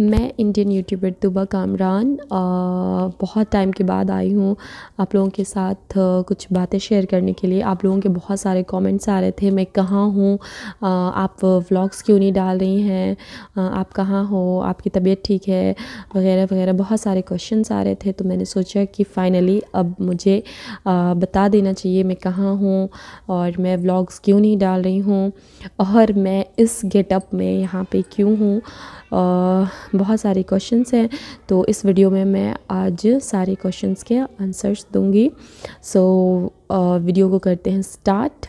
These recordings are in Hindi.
मैं इंडियन यूट्यूबर तुबा कामरान बहुत टाइम के बाद आई हूँ आप लोगों के साथ कुछ बातें शेयर करने के लिए आप लोगों के बहुत सारे कमेंट्स आ रहे थे मैं कहाँ हूँ आप व्लॉग्स क्यों नहीं डाल रही हैं आप कहाँ हो आपकी तबीयत ठीक है वगैरह वगैरह बहुत सारे क्वेश्चन आ रहे थे तो मैंने सोचा कि फ़ाइनली अब मुझे बता देना चाहिए मैं कहाँ हूँ और मैं व्लॉग्स क्यों नहीं डाल रही हूँ और मैं इस गेटअप में यहाँ पे क्यों हूँ बहुत सारे क्वेश्चंस हैं तो इस वीडियो में मैं आज सारे क्वेश्चंस के आंसर्स दूंगी सो so, वीडियो को करते हैं स्टार्ट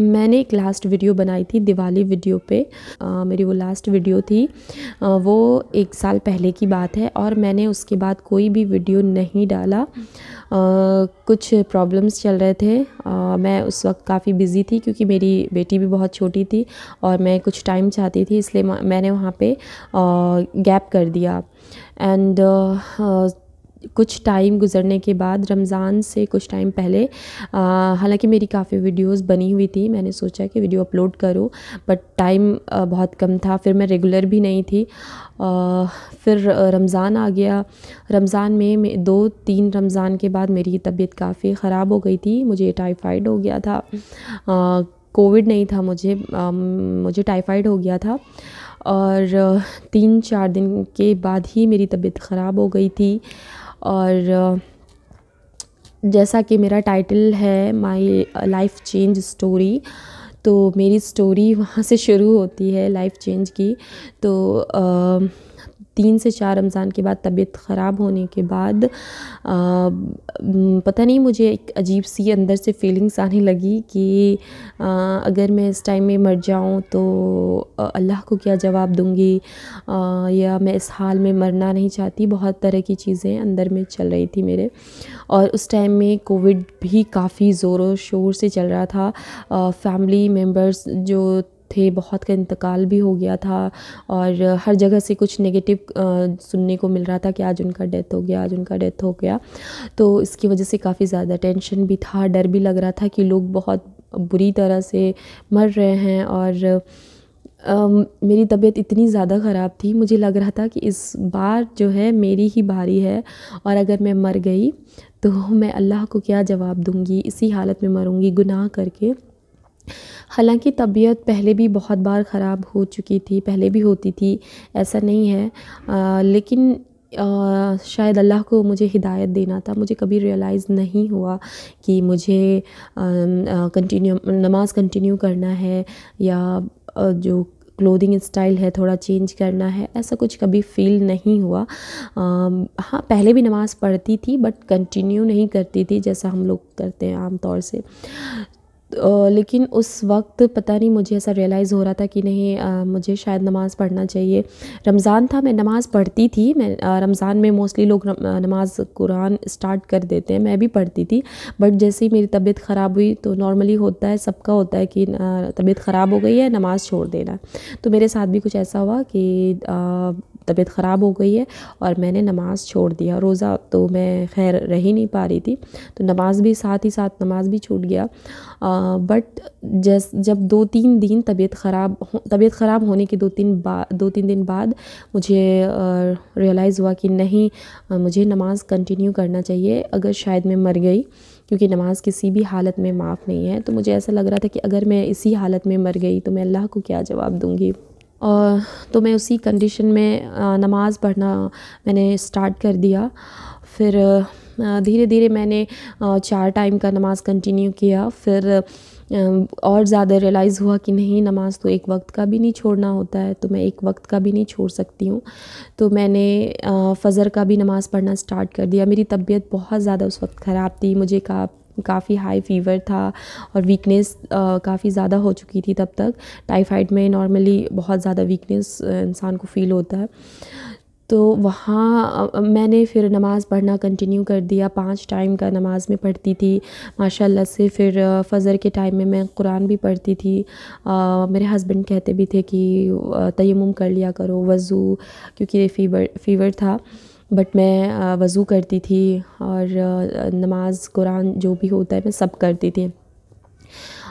मैंने एक लास्ट वीडियो बनाई थी दिवाली वीडियो पे आ, मेरी वो लास्ट वीडियो थी आ, वो एक साल पहले की बात है और मैंने उसके बाद कोई भी वीडियो नहीं डाला कुछ प्रॉब्लम्स चल रहे थे मैं उस वक्त काफ़ी बिज़ी थी क्योंकि मेरी बेटी भी बहुत छोटी थी और मैं कुछ टाइम चाहती थी इसलिए मैंने वहाँ पे गैप कर दिया एंड कुछ टाइम गुज़रने के बाद रमज़ान से कुछ टाइम पहले हालांकि मेरी काफ़ी वीडियोस बनी हुई थी मैंने सोचा कि वीडियो अपलोड करूं बट टाइम बहुत कम था फिर मैं रेगुलर भी नहीं थी आ, फिर रमज़ान आ गया रमज़ान में दो तीन रमज़ान के बाद मेरी तबीयत काफ़ी ख़राब हो गई थी मुझे टाइफाइड हो गया था कोविड नहीं था मुझे आ, मुझे टाइफाइड हो गया था और तीन चार दिन के बाद ही मेरी तबीयत ख़राब हो गई थी और जैसा कि मेरा टाइटल है माय लाइफ चेंज स्टोरी तो मेरी स्टोरी वहाँ से शुरू होती है लाइफ चेंज की तो तीन से चार रमज़ान के बाद तबीयत ख़राब होने के बाद आ, पता नहीं मुझे एक अजीब सी अंदर से फीलिंग्स आने लगी कि आ, अगर मैं इस टाइम में मर जाऊँ तो अल्लाह को क्या जवाब दूँगी या मैं इस हाल में मरना नहीं चाहती बहुत तरह की चीज़ें अंदर में चल रही थी मेरे और उस टाइम में कोविड भी काफ़ी ज़ोरों शोर से चल रहा था फैमिली मेम्बर्स जो थे बहुत का इंतकाल भी हो गया था और हर जगह से कुछ नेगेटिव सुनने को मिल रहा था कि आज उनका डेथ हो गया आज उनका डेथ हो गया तो इसकी वजह से काफ़ी ज़्यादा टेंशन भी था डर भी लग रहा था कि लोग बहुत बुरी तरह से मर रहे हैं और आ, मेरी तबीयत इतनी ज़्यादा ख़राब थी मुझे लग रहा था कि इस बार जो है मेरी ही बारी है और अगर मैं मर गई तो मैं अल्लाह को क्या जवाब दूँगी इसी हालत में मरूँगी गुनाह करके हालांकि तबीयत पहले भी बहुत बार ख़राब हो चुकी थी पहले भी होती थी ऐसा नहीं है लेकिन शायद अल्लाह को मुझे हिदायत देना था मुझे कभी रियलाइज़ नहीं हुआ कि मुझे कंटिन्यू नमाज़ कंटिन्यू करना है या जो क्लोथिंग स्टाइल है थोड़ा चेंज करना है ऐसा कुछ कभी फील नहीं हुआ आ, हाँ पहले भी नमाज़ पढ़ती थी बट कंटिन्यू नहीं करती थी जैसा हम लोग करते हैं आमतौर से लेकिन उस वक्त पता नहीं मुझे ऐसा रियलाइज़ हो रहा था कि नहीं आ, मुझे शायद नमाज़ पढ़ना चाहिए रमज़ान था मैं नमाज़ पढ़ती थी मैं रमज़ान में मोस्टली लोग नमाज़ कुरान स्टार्ट कर देते हैं मैं भी पढ़ती थी बट जैसे ही मेरी तबीयत ख़राब हुई तो नॉर्मली होता है सबका होता है कि तबीयत ख़राब हो गई है नमाज़ छोड़ देना तो मेरे साथ भी कुछ ऐसा हुआ कि आ, तबीयत ख़राब हो गई है और मैंने नमाज़ छोड़ दिया रोज़ा तो मैं खैर रह ही नहीं पा रही थी तो नमाज़ भी साथ ही साथ नमाज़ भी छूट गया आ, बट जैस जब दो तीन दिन तबीयत ख़राब तबीयत ख़राब होने के दो तीन बा दो तीन दिन बाद मुझे रियलाइज़ हुआ कि नहीं मुझे नमाज़ कंटिन्यू करना चाहिए अगर शायद मैं मर गई क्योंकि नमाज़ किसी भी हालत में माफ़ नहीं है तो मुझे ऐसा लग रहा था कि अगर मैं इसी हालत में मर गई तो मैं अल्लाह को क्या जवाब दूँगी और तो मैं उसी कंडीशन में नमाज़ पढ़ना मैंने स्टार्ट कर दिया फिर धीरे धीरे मैंने चार टाइम का नमाज़ कंटिन्यू किया फिर और ज़्यादा रियलाइज़ हुआ कि नहीं नमाज़ तो एक वक्त का भी नहीं छोड़ना होता है तो मैं एक वक्त का भी नहीं छोड़ सकती हूँ तो मैंने फ़जर का भी नमाज़ पढ़ना स्टार्ट कर दिया मेरी तबीयत बहुत ज़्यादा उस वक्त ख़राब थी मुझे का काफ़ी हाई फीवर था और वीकनेस काफ़ी ज़्यादा हो चुकी थी तब तक टाइफाइड में नॉर्मली बहुत ज़्यादा वीकनेस इंसान को फील होता है तो वहाँ मैंने फिर नमाज़ पढ़ना कंटिन्यू कर दिया पांच टाइम का नमाज़ में पढ़ती थी माशाल्लाह से फिर फ़जर के टाइम में मैं कुरान भी पढ़ती थी आ, मेरे हस्बैंड कहते भी थे कि तयम कर लिया करो वज़ू क्योंकि फीवर फीवर था बट मैं वज़ू करती थी और नमाज़ कुरान जो भी होता है मैं सब करती थी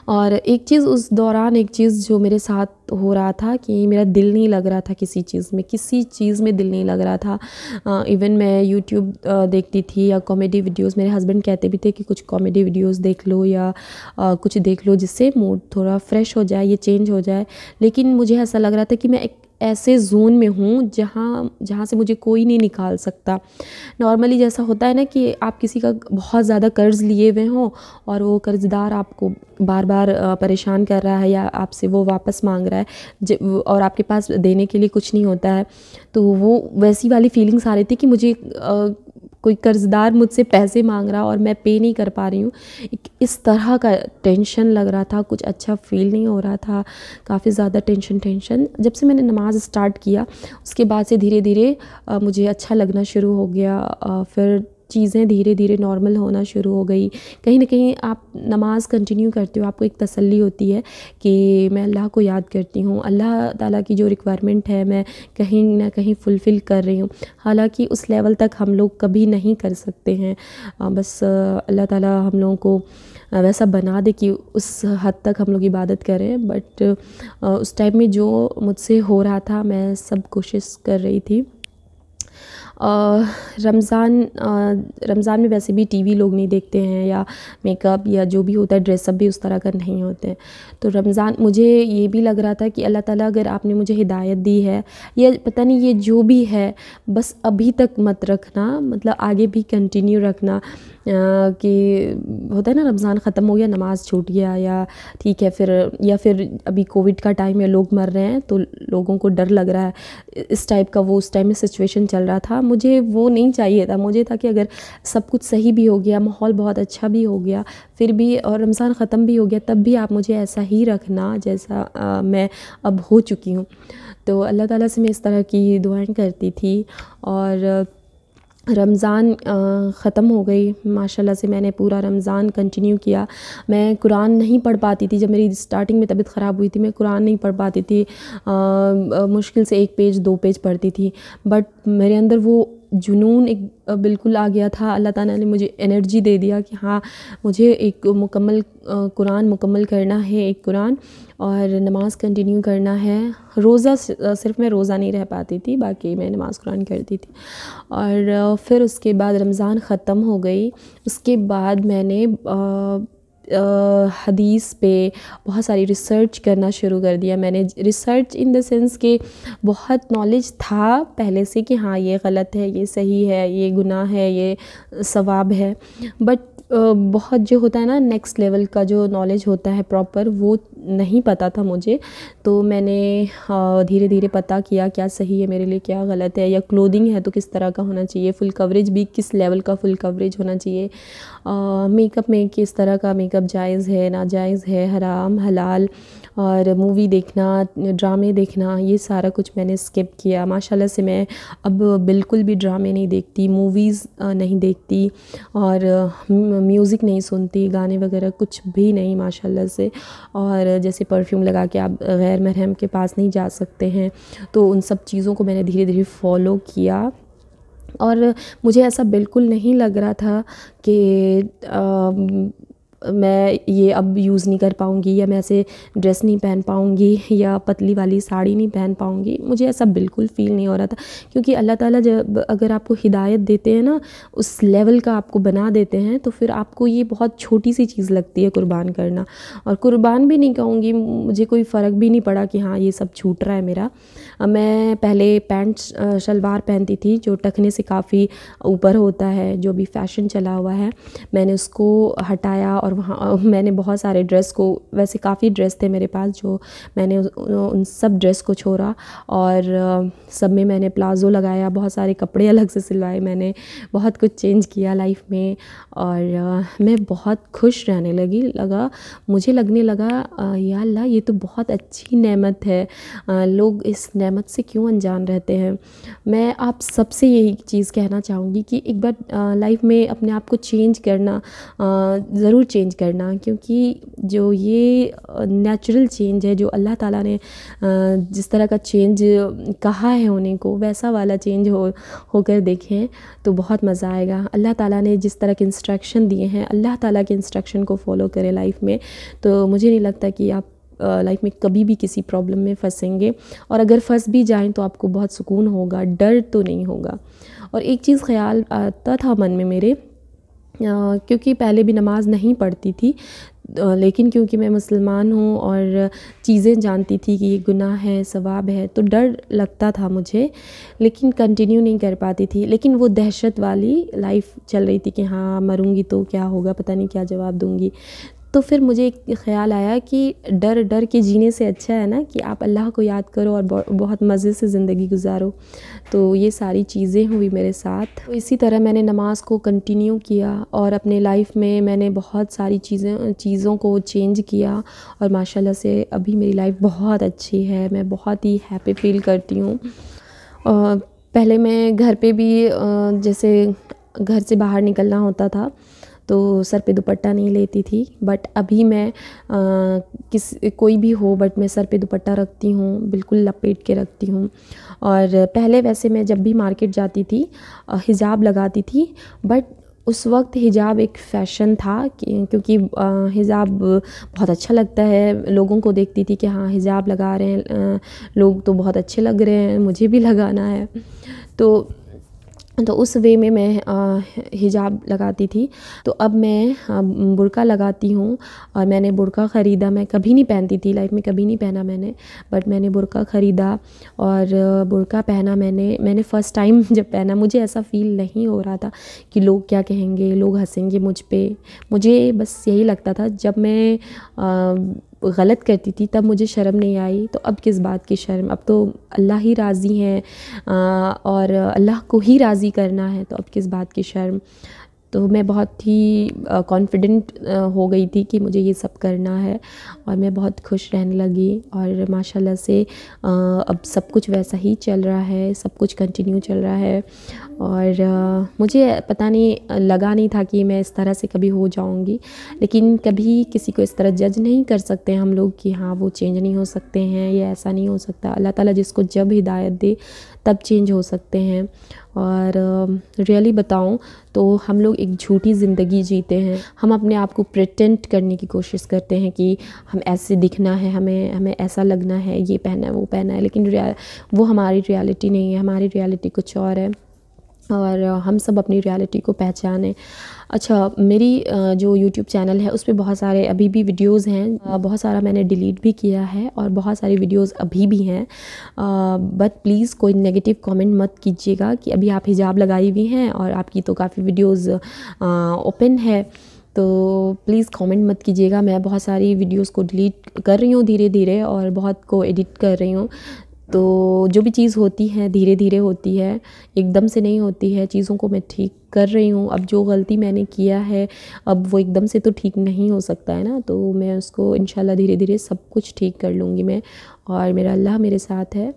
और एक चीज़ उस दौरान एक चीज़ जो मेरे साथ हो रहा था कि मेरा दिल नहीं लग रहा था किसी चीज़ में किसी चीज़ में दिल नहीं लग रहा था इवन मैं यूट्यूब देखती थी या कॉमेडी वीडियोस मेरे हस्बैंड कहते भी थे कि कुछ कॉमेडी वीडियोस देख लो या आ, कुछ देख लो जिससे मूड थोड़ा फ्रेश हो जाए ये चेंज हो जाए लेकिन मुझे ऐसा लग रहा था कि मैं एक ऐसे जोन में हूँ जहाँ जहाँ से मुझे कोई नहीं निकाल सकता नॉर्मली जैसा होता है ना कि आप किसी का बहुत ज़्यादा कर्ज़ लिए हुए हों और वो कर्ज़दार आपको बार बार परेशान कर रहा है या आपसे वो वापस मांग रहा है और आपके पास देने के लिए कुछ नहीं होता है तो वो वैसी वाली फीलिंग्स आ रही थी कि मुझे कोई कर्ज़दार मुझसे पैसे मांग रहा और मैं पे नहीं कर पा रही हूँ इस तरह का टेंशन लग रहा था कुछ अच्छा फील नहीं हो रहा था काफ़ी ज़्यादा टेंशन टेंशन जब से मैंने नमाज़ स्टार्ट किया उसके बाद से धीरे धीरे मुझे अच्छा लगना शुरू हो गया फिर चीज़ें धीरे धीरे नॉर्मल होना शुरू हो गई कहीं ना कहीं आप नमाज़ कंटिन्यू करते हो आपको एक तसल्ली होती है कि मैं अल्लाह को याद करती हूँ अल्लाह ताला की जो रिक्वायरमेंट है मैं कहीं ना कहीं फ़ुलफ़िल कर रही हूँ हालांकि उस लेवल तक हम लोग कभी नहीं कर सकते हैं बस अल्लाह ताला हम लोगों को वैसा बना दे कि उस हद तक हम लोग इबादत करें बट उस टाइम में जो मुझसे हो रहा था मैं सब कोशिश कर रही थी रमज़ान रमज़ान में वैसे भी टीवी लोग नहीं देखते हैं या मेकअप या जो भी होता है ड्रेसअप भी उस तरह का नहीं होते हैं तो रमज़ान मुझे ये भी लग रहा था कि अल्लाह ताला अगर आपने मुझे हिदायत दी है या पता नहीं ये जो भी है बस अभी तक मत रखना मतलब आगे भी कंटिन्यू रखना कि होता है ना रमज़ान ख़त्म हो गया नमाज़ छूट गया या ठीक है फिर या फिर अभी कोविड का टाइम है लोग मर रहे हैं तो लोगों को डर लग रहा है इस टाइप का वो उस टाइम में सिचुएशन चल रहा था मुझे वो नहीं चाहिए था मुझे था कि अगर सब कुछ सही भी हो गया माहौल बहुत अच्छा भी हो गया फिर भी और रमज़ान ख़त्म भी हो गया तब भी आप मुझे ऐसा ही रखना जैसा आ, मैं अब हो चुकी हूँ तो अल्लाह ताला से मैं इस तरह की दुआएं करती थी और रमज़ान ख़त्म हो गई माशाल्लाह से मैंने पूरा रमज़ान कंटिन्यू किया मैं कुरान नहीं पढ़ पाती थी जब मेरी स्टार्टिंग में तबीयत ख़राब हुई थी मैं कुरान नहीं पढ़ पाती थी आ, मुश्किल से एक पेज दो पेज पढ़ती थी बट मेरे अंदर वो जुनून एक बिल्कुल आ गया था अल्लाह ताला ने मुझे एनर्जी दे दिया कि हाँ मुझे एक मुकम्मल कुरान मुकम्मल करना है एक कुरान और नमाज़ कंटिन्यू करना है रोज़ा सिर्फ मैं रोज़ा नहीं रह पाती थी बाकी मैं नमाज़ कुरान करती थी और फिर उसके बाद रमज़ान ख़त्म हो गई उसके बाद मैंने हदीस पे बहुत सारी रिसर्च करना शुरू कर दिया मैंने रिसर्च इन द सेंस कि बहुत नॉलेज था पहले से कि हाँ ये गलत है ये सही है ये गुनाह है ये सवाब है बट बहुत जो होता है ना नेक्स्ट लेवल का जो नॉलेज होता है प्रॉपर वो नहीं पता था मुझे तो मैंने धीरे धीरे पता किया क्या सही है मेरे लिए क्या गलत है या क्लोदिंग है तो किस तरह का होना चाहिए फुल कवरेज भी किस लेवल का फुल कवरेज होना चाहिए मेकअप में किस तरह का मेकअप जायज़ है नाजायज़ है हराम हलाल और मूवी देखना ड्रामे देखना ये सारा कुछ मैंने स्किप किया माशाल्लाह से मैं अब बिल्कुल भी ड्रामे नहीं देखती मूवीज़ नहीं देखती और म्यूज़िक नहीं सुनती गाने वगैरह कुछ भी नहीं माशाल्लाह से और जैसे परफ्यूम लगा के आप गैर महरम के पास नहीं जा सकते हैं तो उन सब चीज़ों को मैंने धीरे धीरे फॉलो किया और मुझे ऐसा बिल्कुल नहीं लग रहा था कि आ, मैं ये अब यूज़ नहीं कर पाऊँगी या मैं ऐसे ड्रेस नहीं पहन पाऊँगी या पतली वाली साड़ी नहीं पहन पाऊँगी मुझे ऐसा बिल्कुल फ़ील नहीं हो रहा था क्योंकि अल्लाह ताला जब अगर आपको हिदायत देते हैं ना उस लेवल का आपको बना देते हैं तो फिर आपको ये बहुत छोटी सी चीज़ लगती है कुर्बान करना और कुर्बान भी नहीं कहूँगी मुझे कोई फ़र्क भी नहीं पड़ा कि हाँ ये सब छूट रहा है मेरा मैं पहले पैंट शलवार पहनती थी जो टखने से काफ़ी ऊपर होता है जो भी फ़ैशन चला हुआ है मैंने उसको हटाया और वहाँ मैंने बहुत सारे ड्रेस को वैसे काफ़ी ड्रेस थे मेरे पास जो मैंने उन सब ड्रेस को छोड़ा और सब में मैंने प्लाज़ो लगाया बहुत सारे कपड़े अलग से सिलवाए मैंने बहुत कुछ चेंज किया लाइफ में और मैं बहुत खुश रहने लगी लगा मुझे लगने लगा या ये तो बहुत अच्छी नमत है लोग इस रहमत से क्यों अनजान रहते हैं मैं आप सबसे यही चीज़ कहना चाहूँगी कि एक बार लाइफ में अपने आप को चेंज करना ज़रूर चेंज करना क्योंकि जो ये नेचुरल चेंज है जो अल्लाह ताला ने जिस तरह का चेंज कहा है होने को वैसा वाला चेंज हो होकर देखें तो बहुत मज़ा आएगा अल्लाह ताला ने जिस तरह के इंस्ट्रक्शन दिए हैं अल्लाह ताला के इंस्ट्रक्शन को फॉलो करें लाइफ में तो मुझे नहीं लगता कि आप लाइफ में कभी भी किसी प्रॉब्लम में फंसेंगे और अगर फंस भी जाएँ तो आपको बहुत सुकून होगा डर तो नहीं होगा और एक चीज़ ख्याल आता था मन में मेरे क्योंकि पहले भी नमाज़ नहीं पढ़ती थी लेकिन क्योंकि मैं मुसलमान हूँ और चीज़ें जानती थी कि ये गुनाह है सवाब है तो डर लगता था मुझे लेकिन कंटिन्यू नहीं कर पाती थी लेकिन वो दहशत वाली लाइफ चल रही थी कि हाँ मरूँगी तो क्या होगा पता नहीं क्या जवाब दूँगी तो फिर मुझे एक ख्याल आया कि डर डर के जीने से अच्छा है ना कि आप अल्लाह को याद करो और बहुत मज़े से ज़िंदगी गुजारो तो ये सारी चीज़ें हुई मेरे साथ तो इसी तरह मैंने नमाज को कंटिन्यू किया और अपने लाइफ में मैंने बहुत सारी चीज़ें चीज़ों को चेंज किया और माशाल्लाह से अभी मेरी लाइफ बहुत अच्छी है मैं बहुत ही हैप्पी फील करती हूँ पहले मैं घर पर भी जैसे घर से बाहर निकलना होता था तो सर पे दुपट्टा नहीं लेती थी बट अभी मैं आ, किस कोई भी हो बट मैं सर पे दुपट्टा रखती हूँ बिल्कुल लपेट के रखती हूँ और पहले वैसे मैं जब भी मार्केट जाती थी हिजाब लगाती थी बट उस वक्त हिजाब एक फ़ैशन था क्योंकि हिजाब बहुत अच्छा लगता है लोगों को देखती थी कि हाँ हिजाब लगा रहे हैं लोग तो बहुत अच्छे लग रहे हैं मुझे भी लगाना है तो तो उस वे में मैं हिजाब लगाती थी तो अब मैं बुरका लगाती हूँ और मैंने बुरका ख़रीदा मैं कभी नहीं पहनती थी लाइफ में कभी नहीं पहना मैंने बट मैंने बुरका ख़रीदा और बुरका पहना मैंने मैंने फ़र्स्ट टाइम जब पहना मुझे ऐसा फ़ील नहीं हो रहा था कि लोग क्या कहेंगे लोग हंसेंगे मुझ पर मुझे बस यही लगता था जब मैं आ, गलत करती थी तब मुझे शर्म नहीं आई तो अब किस बात की शर्म अब तो अल्लाह ही राज़ी हैं और अल्लाह को ही राज़ी करना है तो अब किस बात की शर्म तो मैं बहुत ही कॉन्फिडेंट हो गई थी कि मुझे ये सब करना है और मैं बहुत खुश रहने लगी और माशाल्लाह से अब सब कुछ वैसा ही चल रहा है सब कुछ कंटिन्यू चल रहा है और मुझे पता नहीं लगा नहीं था कि मैं इस तरह से कभी हो जाऊंगी लेकिन कभी किसी को इस तरह जज नहीं कर सकते हम लोग कि हाँ वो चेंज नहीं हो सकते हैं या ऐसा नहीं हो सकता अल्लाह ताला जिसको जब हिदायत दे तब चेंज हो सकते हैं और रियली um, बताऊँ तो हम लोग एक झूठी ज़िंदगी जीते हैं हम अपने आप को प्रटेंट करने की कोशिश करते हैं कि हम ऐसे दिखना है हमें हमें ऐसा लगना है ये पहना है वो पहना है लेकिन वो हमारी रियलिटी नहीं है हमारी रियलिटी कुछ और है और हम सब अपनी रियलिटी को पहचानें अच्छा मेरी जो यूट्यूब चैनल है उस पर बहुत सारे अभी भी वीडियोस हैं बहुत सारा मैंने डिलीट भी किया है और बहुत सारी वीडियोस अभी भी हैं बट प्लीज़ कोई नेगेटिव कमेंट मत कीजिएगा कि अभी आप हिजाब लगाई हुई हैं और आपकी तो काफ़ी वीडियोस ओपन है तो प्लीज़ कमेंट मत कीजिएगा मैं बहुत सारी वीडियोस को डिलीट कर रही हूँ धीरे धीरे और बहुत को एडिट कर रही हूँ तो जो भी चीज़ होती है धीरे धीरे होती है एकदम से नहीं होती है चीज़ों को मैं ठीक कर रही हूँ अब जो गलती मैंने किया है अब वो एकदम से तो ठीक नहीं हो सकता है ना तो मैं उसको इन धीरे धीरे सब कुछ ठीक कर लूँगी मैं और मेरा अल्लाह मेरे साथ है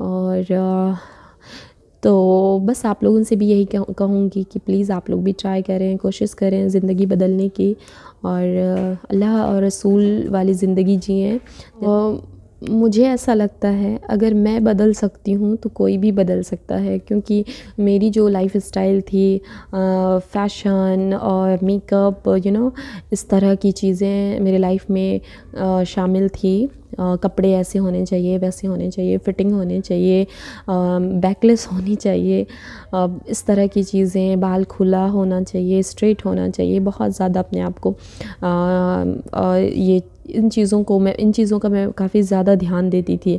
और तो बस आप लोगों से भी यही कहूँगी कि प्लीज़ आप लोग भी ट्राई करें कोशिश करें ज़िंदगी बदलने की और अल्लाह और रसूल वाली ज़िंदगी तो, मुझे ऐसा लगता है अगर मैं बदल सकती हूँ तो कोई भी बदल सकता है क्योंकि मेरी जो लाइफ स्टाइल थी फ़ैशन और मेकअप यू नो इस तरह की चीज़ें मेरे लाइफ में आ, शामिल थी आ, कपड़े ऐसे होने चाहिए वैसे होने चाहिए फ़िटिंग होने चाहिए बैकलेस होनी चाहिए आ, इस तरह की चीज़ें बाल खुला होना चाहिए स्ट्रेट होना चाहिए बहुत ज़्यादा अपने आप को ये इन चीज़ों को मैं इन चीज़ों का मैं काफ़ी ज़्यादा ध्यान देती थी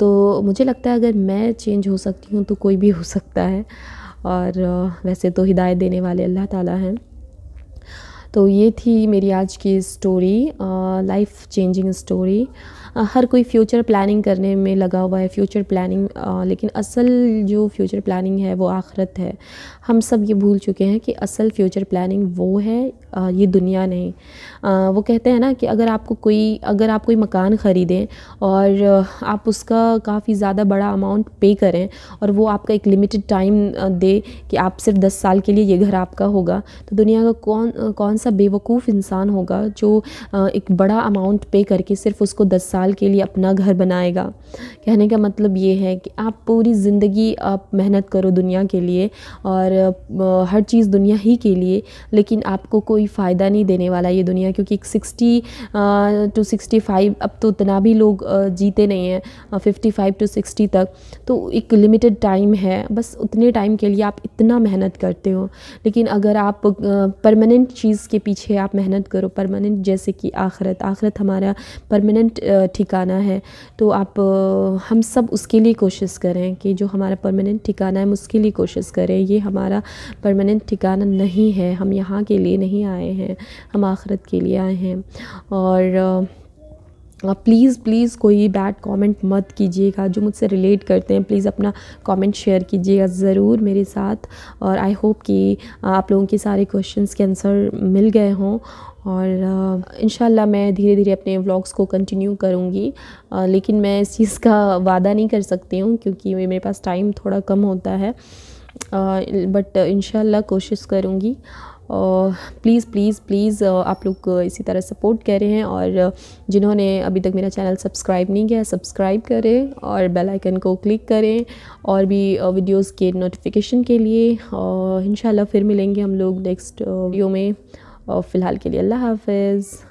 तो मुझे लगता है अगर मैं चेंज हो सकती हूँ तो कोई भी हो सकता है और वैसे तो हिदायत देने वाले अल्लाह ताला हैं तो ये थी मेरी आज की स्टोरी लाइफ चेंजिंग स्टोरी हर कोई फ्यूचर प्लानिंग करने में लगा हुआ है फ्यूचर प्लानिंग लेकिन असल जो फ्यूचर प्लानिंग है वो आखरत है हम सब ये भूल चुके हैं कि असल फ्यूचर प्लानिंग वो है ये दुनिया नहीं वो कहते हैं ना कि अगर आपको कोई अगर आप कोई मकान ख़रीदें और आप उसका काफ़ी ज़्यादा बड़ा अमाउंट पे करें और वो आपका एक लिमिटेड टाइम दे कि आप सिर्फ दस साल के लिए ये घर आपका होगा तो दुनिया का कौन कौन सा बेवकूफ़ इंसान होगा जो एक बड़ा अमाउंट पे करके सिर्फ उसको दस साल साल के लिए अपना घर बनाएगा कहने का मतलब ये है कि आप पूरी ज़िंदगी आप मेहनत करो दुनिया के लिए और हर चीज़ दुनिया ही के लिए लेकिन आपको कोई फ़ायदा नहीं देने वाला ये दुनिया क्योंकि एक सिक्सटी टू सिक्सटी फाइव अब तो उतना भी लोग जीते नहीं हैं फिफ्टी फाइव टू सिक्सटी तक तो एक लिमिटेड टाइम है बस उतने टाइम के लिए आप इतना मेहनत करते हो लेकिन अगर आप परमानेंट चीज़ के पीछे आप मेहनत करो परमानेंट जैसे कि आखरत आखरत हमारा परमानेंट ठिकाना है तो आप हम सब उसके लिए कोशिश करें कि जो हमारा परमानेंट ठिकाना है हम उसके लिए कोशिश करें ये हमारा परमानेंट ठिकाना नहीं है हम यहाँ के लिए नहीं आए हैं हम आखरत के लिए आए हैं और प्लीज़ प्लीज़ कोई बैड कमेंट मत कीजिएगा जो मुझसे रिलेट करते हैं प्लीज़ अपना कमेंट शेयर कीजिएगा ज़रूर मेरे साथ और आई होप कि आप लोगों के सारे क्वेश्चंस के आंसर मिल गए हों और इन मैं धीरे धीरे अपने व्लॉग्स को कंटिन्यू करूँगी लेकिन मैं इस चीज़ का वादा नहीं कर सकती हूँ क्योंकि मेरे पास टाइम थोड़ा कम होता है बट इन कोशिश करूँगी प्लीज़ प्लीज़ प्लीज़ आप लोग इसी तरह सपोर्ट करें और जिन्होंने अभी तक मेरा चैनल सब्सक्राइब नहीं किया सब्सक्राइब करें और बेल आइकन को क्लिक करें और भी वीडियोस के नोटिफिकेशन के लिए इन फिर मिलेंगे हम लोग नेक्स्ट वीडियो में और फ़िलहाल के लिए अल्लाह हाफिज़